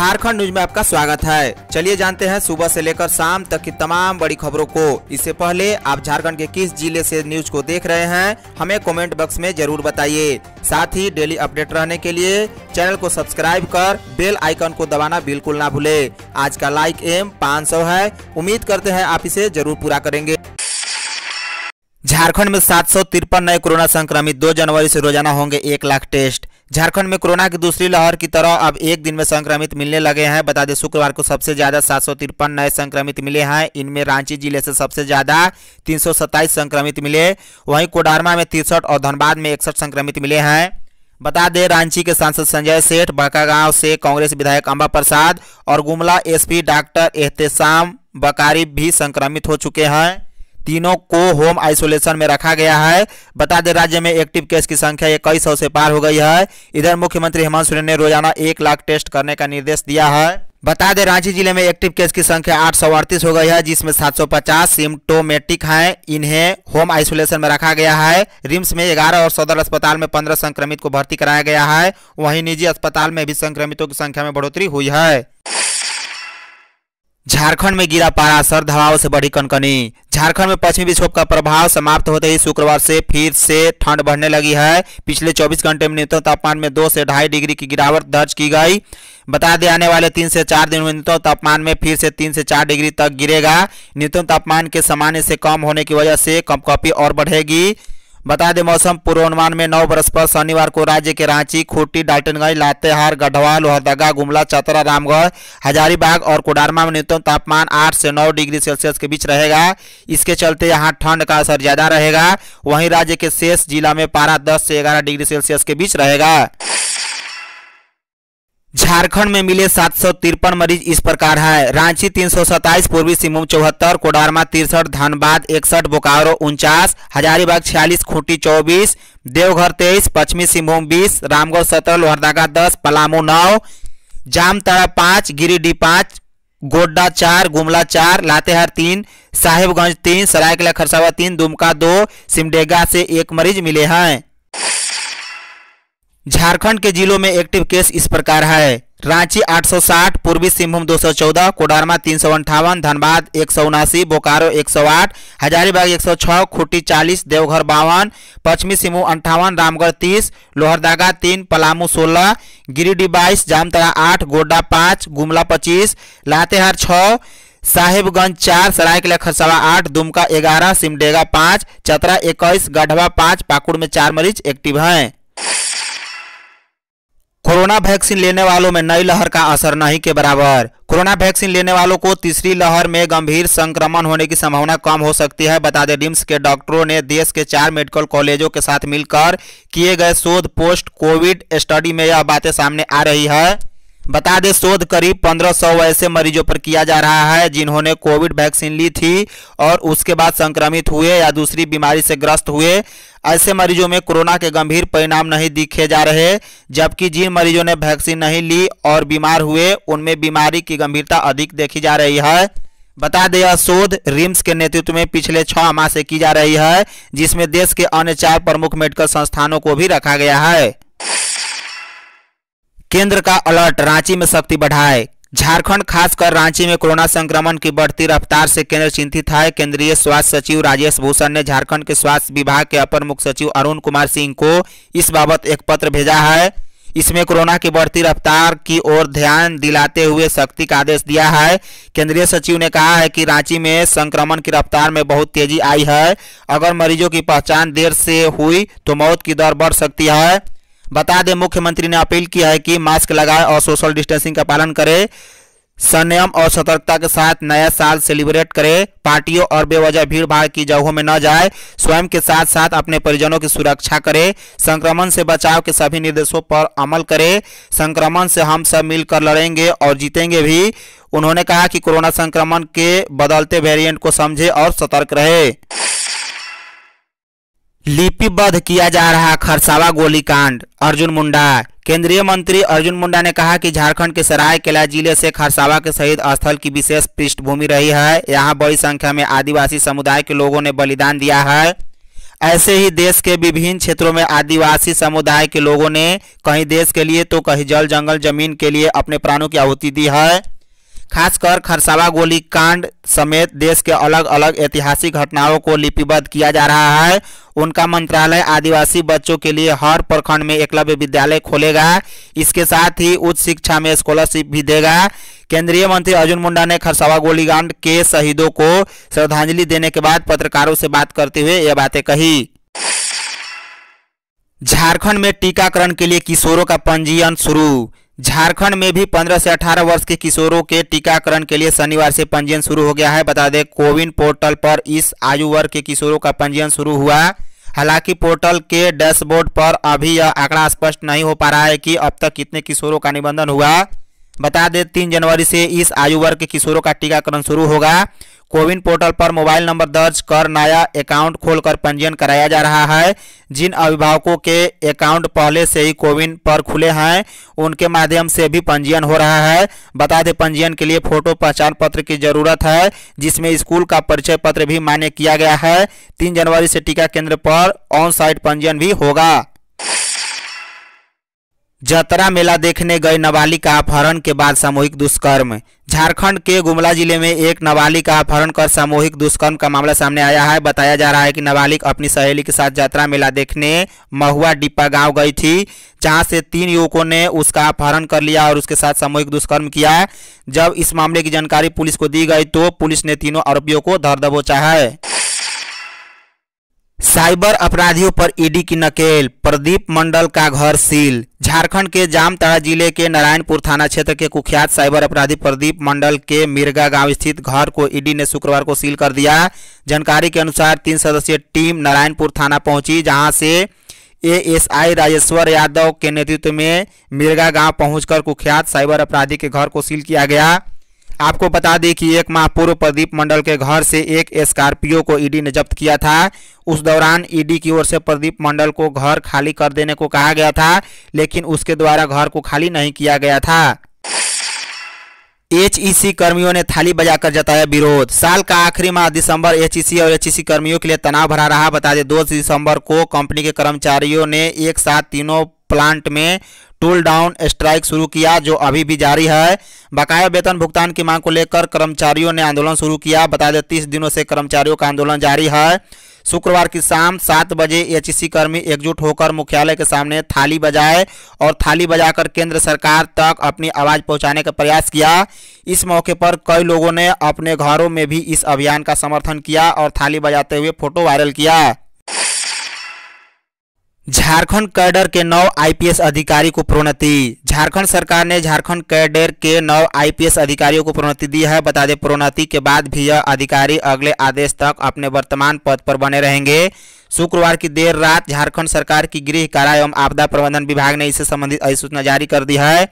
Jharkhand news में आपका स्वागत है चलिए जानते हैं सुबह से लेकर शाम तक की तमाम बड़ी खबरों को इससे पहले आप झारखंड के किस जिले से न्यूज को देख रहे हैं हमें कमेंट बॉक्स में जरूर बताइए साथ ही डेली अपडेट रहने के लिए चैनल को सब्सक्राइब कर बेल आइकन को दबाना बिल्कुल ना भूले आज का लाइक एम पाँच है उम्मीद करते हैं आप इसे जरूर पूरा करेंगे झारखंड में सात नए कोरोना संक्रमित दो जनवरी से रोजाना होंगे एक लाख टेस्ट झारखंड में कोरोना की दूसरी लहर की तरह अब एक दिन में संक्रमित मिलने लगे हैं बता दें शुक्रवार को सबसे ज्यादा सात नए संक्रमित मिले हैं इनमें रांची जिले से सबसे ज्यादा तीन संक्रमित मिले वहीं कोडारमा में तिरसठ और धनबाद में इकसठ संक्रमित मिले हैं बता दें रांची के सांसद संजय सेठ गांव से कांग्रेस विधायक अंबा प्रसाद और गुमला एसपी डॉक्टर एहतेसाम बकारी भी संक्रमित हो चुके हैं तीनों को होम आइसोलेशन में रखा गया है बता दें राज्य में एक्टिव केस की संख्या इक्कीस सौ से पार हो गई है इधर मुख्यमंत्री हेमंत सोरेन ने रोजाना एक लाख टेस्ट करने का निर्देश दिया है बता दें रांची जिले में एक्टिव केस की संख्या आठ सौ अड़तीस हो गई है जिसमें 750 सिम्टोमेटिक है इन्हें होम आइसोलेशन में रखा गया है रिम्स में ग्यारह और सदर अस्पताल में 15 संक्रमित को भर्ती कराया गया है वहीं निजी अस्पताल में भी संक्रमितों की संख्या में बढ़ोतरी हुई है झारखंड में गिरा पारा सर हवाओं से बढ़ी कनकनी झारखंड में पश्चिमी विक्षोभ का प्रभाव समाप्त होते ही शुक्रवार से फिर से ठंड बढ़ने लगी है पिछले 24 घंटे में न्यूनतम तापमान में दो से ढाई डिग्री की गिरावट दर्ज की गई बता दें आने वाले तीन से चार दिन में न्यूनतम तापमान में फिर से तीन से चार डिग्री तक गिरेगा न्यूनतम तापमान के सामान्य से कम होने की वजह से कमकपी और बढ़ेगी बता दें मौसम पूर्वानुमान में नौ बरस पर शनिवार को राज्य के रांची खूंटी डाल्टनगंज लातेहार गढ़वा लोहरदगा गुमला चतरा रामगढ़ हजारीबाग और कोडारमा में न्यूनतम तापमान आठ से नौ डिग्री सेल्सियस के बीच रहेगा इसके चलते यहाँ ठंड का असर ज्यादा रहेगा वहीं राज्य के शेष जिला में पारा दस से ग्यारह डिग्री सेल्सियस के बीच रहेगा झारखंड में मिले सात सौ तिरपन मरीज इस प्रकार है रांची तीन सौ सत्ताईस पूर्वी सिंहभूम चौहत्तर कोडारमा तिरसठ धनबाद इकसठ बोकारो उनचास हजारीबाग छियालीस खूंटी चौबीस देवघर तेईस पश्चिमी सिंहभूम बीस रामगढ़ सत्रह लोहरदागा दस पलामू नौ जामताड़ा पाँच गिरिडीह पाँच गोड्डा चार गुमला चार लातेहार तीन साहेबगंज तीन सरायकला खरसावा तीन दुमका दो सिमडेगा से एक मरीज मिले हैं झारखंड के जिलों में एक्टिव केस इस प्रकार है रांची 860, पूर्वी सिंहभूम 214, कोडरमा तीन धनबाद एक बोकारो 108, हजारीबाग 106, खूंटी 40, देवघर बावन पश्चिमी सिंहभूम अंठावन रामगढ़ 30, लोहरदागा 3, पलामू 16, गिरिडीह बाईस जामतरा 8, गोड्डा 5, गुमला 25, लातेहार 6, साहिबगंज चार सरायकला खरसावा आठ दुमका ग्यारह सिमडेगा पाँच चतरा इक्कीस गढ़वा पाँच पाकुड़ में चार मरीज एक्टिव हैं कोरोना वैक्सीन लेने वालों में नई लहर का असर नहीं के बराबर कोरोना वैक्सीन लेने वालों को तीसरी लहर में गंभीर संक्रमण होने की संभावना कम हो सकती है बता दें रिम्स के डॉक्टरों ने देश के चार मेडिकल कॉलेजों के साथ मिलकर किए गए शोध पोस्ट कोविड स्टडी में यह बातें सामने आ रही है बता दें शोध करीब 1500 ऐसे मरीजों पर किया जा रहा है जिन्होंने कोविड वैक्सीन ली थी और उसके बाद संक्रमित हुए या दूसरी बीमारी से ग्रस्त हुए ऐसे मरीजों में कोरोना के गंभीर परिणाम नहीं दिखे जा रहे जबकि जिन मरीजों ने वैक्सीन नहीं ली और बीमार हुए उनमें बीमारी की गंभीरता अधिक देखी जा रही है बता दें यह शोध रिम्स के नेतृत्व में पिछले छह माह से की जा रही है जिसमें देश के अन्य चार प्रमुख मेडिकल संस्थानों को भी रखा गया है केंद्र का अलर्ट रांची में शक्ति बढ़ाए झारखंड खासकर रांची में कोरोना संक्रमण की बढ़ती रफ्तार से केंद्र चिंतित है केंद्रीय स्वास्थ्य सचिव राजेश भूषण ने झारखंड के स्वास्थ्य विभाग के अपर मुख्य सचिव अरुण कुमार सिंह को इस बाबत एक पत्र भेजा है इसमें कोरोना की बढ़ती रफ्तार की ओर ध्यान दिलाते हुए सख्ती का आदेश दिया है केंद्रीय सचिव ने कहा है कि रांची में संक्रमण की रफ्तार में बहुत तेजी आई है अगर मरीजों की पहचान देर से हुई तो मौत की दर बढ़ सकती है बता दें मुख्यमंत्री ने अपील की है कि मास्क लगाए और सोशल डिस्टेंसिंग का पालन करें संयम और सतर्कता के साथ नया साल सेलिब्रेट करें पार्टियों और बेवजह भीड़ भाड़ की जगहों में न जाए स्वयं के साथ साथ अपने परिजनों की सुरक्षा करें संक्रमण से बचाव के सभी निर्देशों पर अमल करें संक्रमण से हम सब मिलकर लड़ेंगे और जीतेंगे भी उन्होंने कहा कि कोरोना संक्रमण के बदलते वेरिएंट को समझे और सतर्क रहे लिपिबद्ध किया जा रहा खरसावा गोलीकांड अर्जुन मुंडा केंद्रीय मंत्री अर्जुन मुंडा ने कहा कि झारखंड के सरायकेला जिले से खरसावा के शहीद स्थल की विशेष पृष्ठभूमि रही है यहाँ बड़ी संख्या में आदिवासी समुदाय के लोगों ने बलिदान दिया है ऐसे ही देश के विभिन्न क्षेत्रों में आदिवासी समुदाय के लोगों ने कहीं देश के लिए तो कहीं जल जंगल जमीन के लिए अपने प्राणों की आहुति दी है खासकर खरसावा गोली कांड समेत देश के अलग अलग ऐतिहासिक घटनाओं को लिपिबद्ध किया जा रहा है उनका मंत्रालय आदिवासी बच्चों के लिए हर प्रखंड में एकलव्य विद्यालय खोलेगा इसके साथ ही उच्च शिक्षा में स्कॉलरशिप भी देगा केंद्रीय मंत्री अर्जुन मुंडा ने खरसावा गोलीकांड के शहीदों को श्रद्धांजलि देने के बाद पत्रकारों से बात करते हुए यह बातें कही झारखंड में टीकाकरण के लिए किशोरों का पंजीयन शुरू झारखंड में भी 15 से 18 वर्ष के किशोरों के टीकाकरण के लिए शनिवार से पंजीयन शुरू हो गया है बता दें कोविन पोर्टल पर इस आयु वर्ग के किशोरों का पंजीयन शुरू हुआ हालांकि पोर्टल के डैशबोर्ड पर अभी यह आंकड़ा स्पष्ट नहीं हो पा रहा है कि अब तक कितने किशोरों का निबंधन हुआ बता दें तीन जनवरी से इस आयु वर्ग के किशोरों का टीकाकरण शुरू होगा कोविन पोर्टल पर मोबाइल नंबर दर्ज कर नया अकाउंट खोलकर पंजीयन कराया जा रहा है जिन अभिभावकों के अकाउंट पहले से ही कोविन पर खुले हैं उनके माध्यम से भी पंजीयन हो रहा है बता दें पंजीयन के लिए फोटो पहचान पत्र की जरूरत है जिसमें स्कूल का परिचय पत्र भी मान्य किया गया है तीन जनवरी से टीका केंद्र पर ऑन साइट पंजीयन भी होगा जतरा मेला देखने गए नाबालिग का अपहरण के बाद सामूहिक दुष्कर्म झारखंड के गुमला जिले में एक नाबालिग का अपहरण कर सामूहिक दुष्कर्म का मामला सामने आया है बताया जा रहा है कि नाबालिग अपनी सहेली के साथ जतरा मेला देखने महुआ डिप्पा गांव गई थी जहां से तीन युवकों ने उसका अपहरण कर लिया और उसके साथ सामूहिक दुष्कर्म किया जब इस मामले की जानकारी पुलिस को दी गई तो पुलिस ने तीनों आरोपियों को धर दबोचा है साइबर अपराधियों पर ईडी की नकेल प्रदीप मंडल का घर सील झारखंड के जामताड़ा जिले के नारायणपुर थाना क्षेत्र के कुख्यात साइबर अपराधी प्रदीप मंडल के मिर्गा गांव स्थित घर को ईडी ने शुक्रवार को सील कर दिया जानकारी के अनुसार तीन सदस्यीय टीम नारायणपुर थाना पहुंची जहां से एएसआई राजेश्वर यादव के नेतृत्व में मिर्गा गांव पहुंचकर कुख्यात साइबर अपराधी के घर को सील किया गया आपको बता दें कि एक माह पूर्व प्रदीप मंडल के घर से एक स्कॉर्पियो को ईडी ने जब्त किया था उस दौरान ईडी की ओर से प्रदीप मंडल को घर खाली कर देने को कहा गया था लेकिन उसके द्वारा घर को खाली नहीं किया गया था एचईसी कर्मियों ने थाली बजाकर जताया विरोध साल का आखिरी माह दिसंबर एचईसी और एचईसी कर्मियों के लिए तनाव भरा रहा बता दें दो दिसंबर को कंपनी के कर्मचारियों ने एक साथ तीनों प्लांट में टूल डाउन स्ट्राइक शुरू किया जो अभी भी जारी है बकाया वेतन भुगतान की मांग को लेकर कर्मचारियों ने आंदोलन शुरू किया बता दें तीस दिनों से कर्मचारियों का आंदोलन जारी है शुक्रवार की शाम सात बजे एच कर्मी एकजुट होकर मुख्यालय के सामने थाली बजाए और थाली बजाकर केंद्र सरकार तक अपनी आवाज़ पहुंचाने का प्रयास किया इस मौके पर कई लोगों ने अपने घरों में भी इस अभियान का समर्थन किया और थाली बजाते हुए फोटो वायरल किया झारखंड कैडर के नौ आईपीएस अधिकारी को प्रोन्नति झारखंड सरकार ने झारखंड कैडर के नौ आईपीएस अधिकारियों को प्रोन्नति दी है बता दें प्रोन्नति के बाद भी यह अधिकारी अगले आदेश तक अपने वर्तमान पद पर बने रहेंगे शुक्रवार की देर रात झारखंड सरकार की गृह कारा एवं आपदा प्रबंधन विभाग ने इससे संबंधित अधिसूचना जारी कर दी है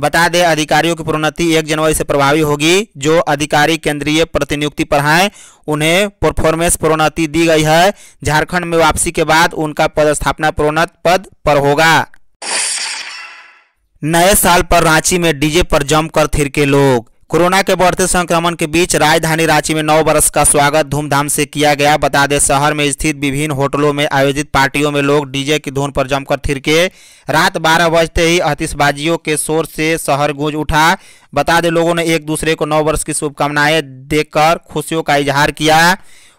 बता दें अधिकारियों की प्रोन्नति एक जनवरी से प्रभावी होगी जो अधिकारी केंद्रीय प्रतिनियुक्ति पर हैं उन्हें परफॉर्मेंस प्रोन्नति दी गई है झारखंड में वापसी के बाद उनका पदस्थापना प्रोन्नत पद पर होगा नए साल पर रांची में डीजे पर जमकर थिरके लोग कोरोना के बढ़ते संक्रमण के बीच राजधानी रांची में नौ बरस का स्वागत धूमधाम से किया गया बता दें शहर में स्थित विभिन्न होटलों में आयोजित पार्टियों में लोग डीजे की धुन पर जमकर थिरके रात 12 बजते ही आतिशबाजियों के शोर से शहर गूंज उठा बता दें लोगों ने एक दूसरे को नौ वर्ष की शुभकामनाएं देकर खुशियों का इजहार किया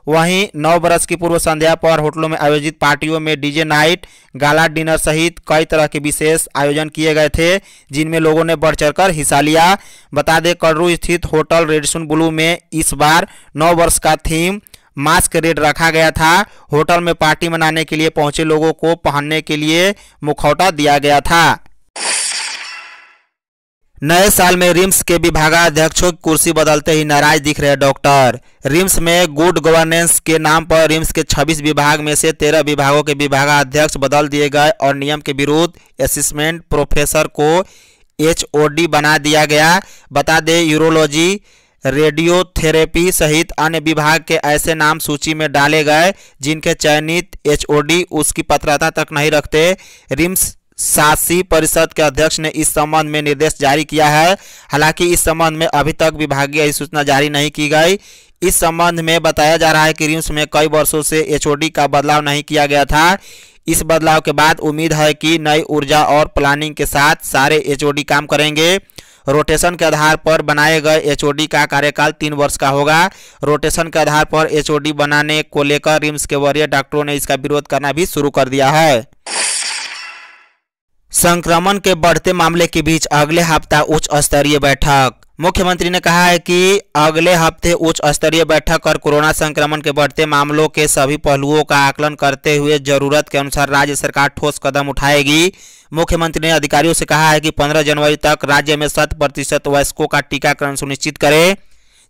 वहीं नौ बरस की पूर्व संध्या पर होटलों में आयोजित पार्टियों में डीजे नाइट गाला डिनर सहित कई तरह के विशेष आयोजन किए गए थे जिनमें लोगों ने बढ़ चढ़कर हिस्सा लिया बता दें कर्रू स्थित होटल रेडसुन ब्लू में इस बार नौ वर्ष का थीम मास्क रेड रखा गया था होटल में पार्टी मनाने के लिए पहुंचे लोगों को पहनने के लिए मुखौटा दिया गया था नए साल में रिम्स के विभागाध्यक्षों की कुर्सी बदलते ही नाराज दिख रहे डॉक्टर रिम्स में गुड गवर्नेंस के नाम पर रिम्स के 26 विभाग में से 13 विभागों के विभागाध्यक्ष बदल दिए गए और नियम के विरुद्ध असिस्टेंट प्रोफेसर को एचओडी बना दिया गया बता दें यूरोलॉजी रेडियोथेरेपी सहित अन्य विभाग के ऐसे नाम सूची में डाले गए जिनके चयनित एचओडी उसकी पत्रता तक नहीं रखते रिम्स शासी परिषद के अध्यक्ष ने इस संबंध में निर्देश जारी किया है हालांकि इस संबंध में अभी तक विभागीय अधिसूचना जारी नहीं की गई इस संबंध में बताया जा रहा है कि रिम्स में कई वर्षों से एचओडी का बदलाव नहीं किया गया था इस बदलाव के बाद उम्मीद है कि नई ऊर्जा और प्लानिंग के साथ सारे एचओडी काम करेंगे रोटेशन के आधार पर बनाए गए एचओडी का कार्यकाल तीन वर्ष का होगा रोटेशन के आधार पर एचओडी बनाने को लेकर रिम्स के वरीय डॉक्टरों ने इसका विरोध करना भी शुरू कर दिया है संक्रमण के बढ़ते मामले के बीच अगले हफ्ता उच्च स्तरीय बैठक मुख्यमंत्री ने कहा है कि अगले हफ्ते उच्च स्तरीय बैठक कर कोरोना संक्रमण के बढ़ते मामलों के सभी पहलुओं का आकलन करते हुए जरूरत के अनुसार राज्य सरकार ठोस कदम उठाएगी मुख्यमंत्री ने अधिकारियों से कहा है कि 15 जनवरी तक राज्य में शत प्रतिशत वयस्कों का टीकाकरण सुनिश्चित करें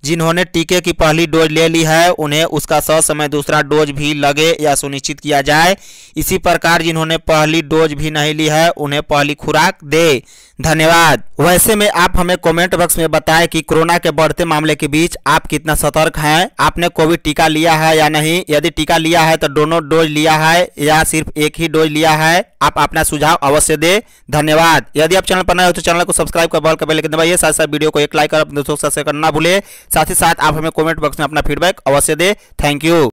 जिन्होंने टीके की पहली डोज ले ली है उन्हें उसका समय दूसरा डोज भी लगे या सुनिश्चित किया जाए इसी प्रकार जिन्होंने पहली डोज भी नहीं ली है उन्हें पहली खुराक दे धन्यवाद वैसे में आप हमें कमेंट बॉक्स में बताएं कि कोरोना के बढ़ते मामले के बीच आप कितना सतर्क हैं आपने कोविड टीका लिया है या नहीं यदि टीका लिया है तो दोनों डोज लिया है या सिर्फ एक ही डोज लिया है आप अपना सुझाव अवश्य दे धन्यवाद यदि आप चैनल पर नए हो तो चैनल को सब्सक्राइब कर बॉल कर बेल दबाइए साथ साथ वीडियो को एक लाइक और अपने दोस्तों से करना भूले साथ ही साथ आप हमें कॉमेंट बॉक्स में अपना फीडबैक अवश्य दें थैंक यू